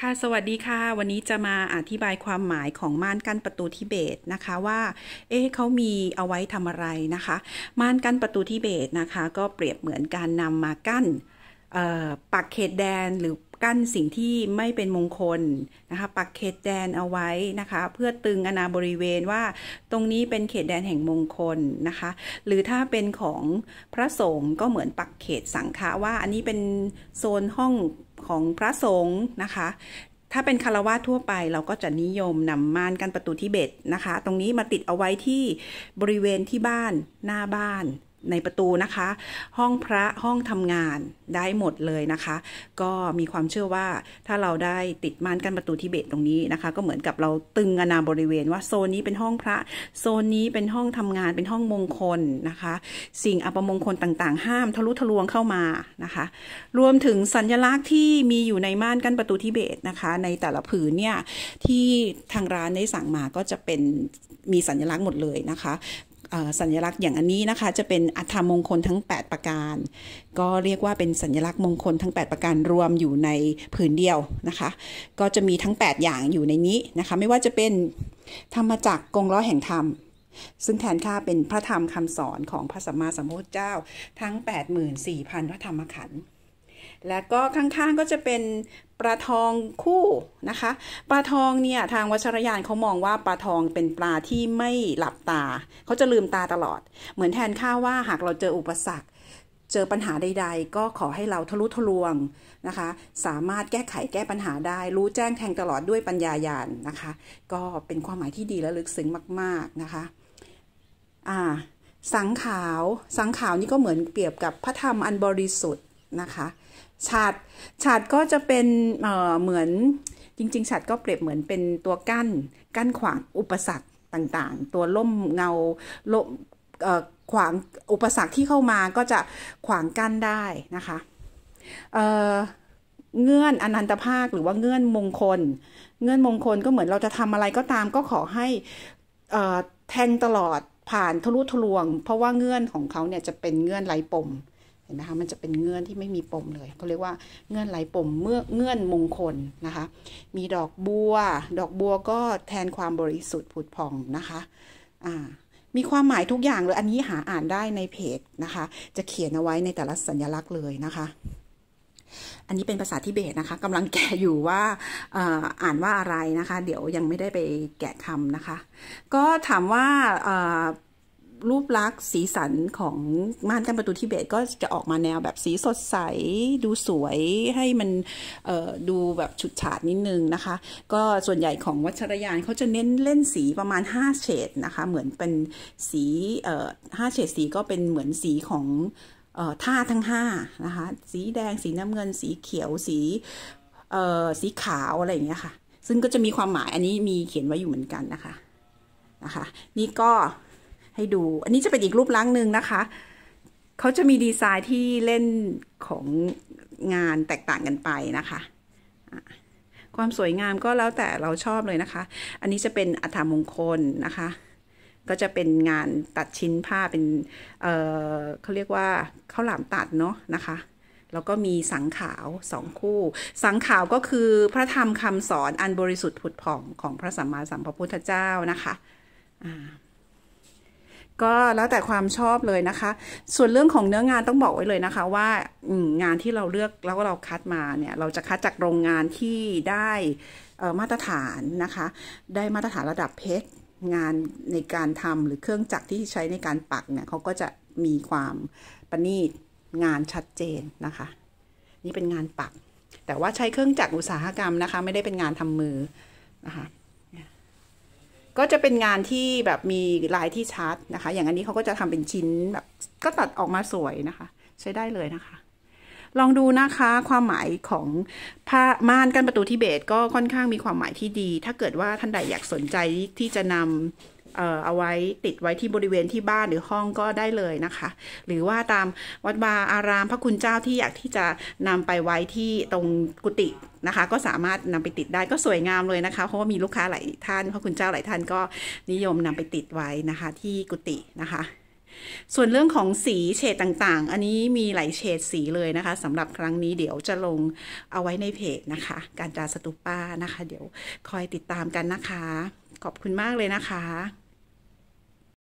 ค่ะ สวัสดีค่ะ วันนี้จะมาอธิบายความหมายของม่านกั้นประตูทิเบตนะคะว่า เอ๊ะเขามีเอาไว้ทำอะไรนะคะ ม่านกั้นประตูทิเบตนะคะ ก็เปรียบเหมือนการนำมากั้นปักเขตแดนหรือกั้นสิ่งที่ไม่เป็นมงคลนะคะปักเขตแดนเอาไว้นะคะเพื่อตึงอนาบริเวณว่า ตรงนี้เป็นเขตแดนแห่งมงคลนะคะ หรือถ้าเป็นของพระสงฆ์ก็เหมือนปักเขตสังฆะว่าอันนี้เป็นโซนห้องของพระสงฆ์นะคะ ถ้าเป็นคารวะทั่วไป เราก็จะนิยมนำม่านกันประตูที่เบ็ดนะคะ ตรงนี้มาติดเอาไว้ที่บริเวณที่บ้านหน้าบ้านในประตูนะคะ ห้องพระห้องทำงานได้หมดเลยนะคะ ก็มีความเชื่อว่าถ้าเราได้ติดม่านกั้นประตูทิเบตตรงนี้นะคะ ก็เหมือนกับเราตึงอนาบริเวณว่าโซนนี้เป็นห้องพระ โซนนี้เป็นห้องทำงาน เป็นห้องมงคลนะคะ สิ่งอัปมงคลต่างๆ ห้ามทะลุทะลวงเข้ามานะคะ รวมถึงสัญลักษณ์ที่มีอยู่ในม่านกั้นประตูทิเบตนะคะ ในแต่ละผืนเนี่ย ที่ทางร้านได้สั่งมาก็จะเป็นมีสัญลักษณ์หมดเลยนะคะสัญลักษณ์อย่างอันนี้นะคะ จะเป็นอัฐมงคลทั้ง 8 ประการ ก็เรียกว่าเป็นสัญลักษณ์มงคลทั้ง 8 ประการรวมอยู่ในผืนเดียวนะคะ ก็จะมีทั้ง 8 อย่างอยู่ในนี้นะคะ ไม่ว่าจะเป็นธรรมจักรกงล้อแห่งธรรม ซึ่งแทนค่าเป็นพระธรรมคำสอนของพระสัมมาสัมพุทธเจ้าทั้ง 84,000พระธรรมขันธ์แล้วก็ข้างๆก็จะเป็นปลาทองคู่นะคะปลาทองเนี่ยทางวัชรยานเขามองว่าปลาทองเป็นปลาที่ไม่หลับตาเขาจะลืมตาตลอด เหมือนแทนข้าว่าหากเราเจออุปสรรคเจอปัญหาใด ๆ ก็ขอให้เราทะลุทะลวงนะคะสามารถแก้ไขแก้ปัญหาได้ รู้แจ้งแทงตลอดด้วยปัญญาญาณนนะคะ ก็เป็นความหมายที่ดีและลึกซึ้งมาก ๆนะคะอ่าสังขาวสังขาวนี่ก็เหมือนเปรียบกับพระธรรมอันบริสุทธิ์นะคะฉาดฉาดก็จะเป็นเหมือนจริงๆฉาดก็เปรียบเหมือนเป็นตัวกั้น กั้นขวาง อุปสรรคต่างๆ ตัวล่มเงาล่มขวางอุปสรรคที่เข้ามาก็จะขวางกั้นได้นะคะเเงื่อนอนันตภาคหรือว่าเงื่อนมงคล เงื่อนมงคลก็เหมือนเราจะทำอะไรก็ตามก็ขอให้แทงตลอดผ่านทะลุทะลวง เพราะว่าเงื่อนของเขาเนี่ยจะเป็นเงื่อนไหลปมห็นนะคะ มันจะเป็นเงื่อนที่ไม่มีปมเลยเขาเรียกว่าเงื่อนไหลปมเมื่อเงื่อนมงคลนะคะ มีดอกบัว ดอกบัวก็แทนความบริสุทธิ์ผุดผ่องนะคะอ่า มีความหมายทุกอย่างเลย อันนี้หาอ่านได้ในเพจนะคะ จะเขียนเอาไว้ในแต่ละสัญลักษณ์เลยนะคะ อันนี้เป็นภาษาทิเบตนะคะกำลังแกะอยู่ว่าอ่านว่าอะไรนะคะ เดี๋ยวยังไม่ได้ไปแกะคำนะคะ ก็ถามว่ารูปลักษณ์สีสันของม่านกั้นประตูทิเบตก็จะออกมาแนวแบบสีสดใส ดูสวยให้มันดูแบบฉุดฉาดนิดนึงนะคะ ก็ส่วนใหญ่ของวัชรยานเขาจะเน้นเล่นสีประมาณ5เฉดนะคะ เหมือนเป็นสีห้าเฉดสีก็เป็นเหมือนสีของท่าทั้ง5นะคะสีแดงสีน้ำเงิน สีเขียวสีสีขาว อะไรอย่างเงี้ยค่ะ ซึ่งก็จะมีความหมายอันนี้มีเขียนไว้อยู่เหมือนกันนะคะนะคะ นี่ก็ให้ดู อันนี้จะเป็นอีกรูปลักษณ์หนึ่งนะคะ เขาจะมีดีไซน์ที่เล่นของงานแตกต่างกันไปนะคะ ความสวยงามก็แล้วแต่เราชอบเลยนะคะ อันนี้จะเป็นอัฐมงคลนะคะ ก็จะเป็นงานตัดชิ้นผ้า เป็นเเขาเรียกว่าข้าวหลามตัด เนาะนะคะ แล้วก็มีสังขาวสองคู่ สังขาวก็คือพระธรรมคำสอนอันบริสุทธิ์ผุดผ่องของพระสัมมาสัมพุทธเจ้านะคะอ่าก็แล้วแต่ความชอบเลยนะคะ ส่วนเรื่องของเนื้องานต้องบอกไว้เลยนะคะว่างานที่เราเลือกแล้วก็เราคัดมาเนี่ย เราจะคัดจากโรงงานที่ได้มาตรฐานนะคะ ได้มาตรฐานระดับเพชรงานในการทำหรือเครื่องจักรที่ใช้ในการปักเนี่ยเขาก็จะมีความประณีตงานชัดเจนนะคะ นี่เป็นงานปัก แต่ว่าใช้เครื่องจักรอุตสาหกรรมนะคะ ไม่ได้เป็นงานทำมือนะคะก็จะเป็นงานที่แบบมีลายที่ชัดนะคะ อย่างอันนี้เขาก็จะทำเป็นชิ้นแบบก็ตัดออกมาสวยนะคะ ใช้ได้เลยนะคะ ลองดูนะคะความหมายของผ้าม่านกันประตูทิเบตก็ค่อนข้างมีความหมายที่ดี ถ้าเกิดว่าท่านใดอยากสนใจที่จะนำเอาไว้ติดไว้ที่บริเวณที่บ้านหรือห้องก็ได้เลยนะคะ หรือว่าตามวัดวาอารามพระคุณเจ้าที่อยากที่จะนำไปไว้ที่ตรงกุฏินะคะ ก็สามารถนำไปติดได้ก็สวยงามเลยนะคะเพราะว่ามีลูกค้าหลายท่านพระคุณเจ้าหลายท่านก็นิยมนำไปติดไว้นะคะที่กุฏินะคะ ส่วนเรื่องของสีเฉดต่างๆ อันนี้มีหลายเฉดสีเลยนะคะสำหรับครั้งนี้เดี๋ยวจะลงเอาไว้ในเพจนะคะ การจาสตูป้านะคะ เดี๋ยวคอยติดตามกันนะคะ ขอบคุณมากเลยนะคะ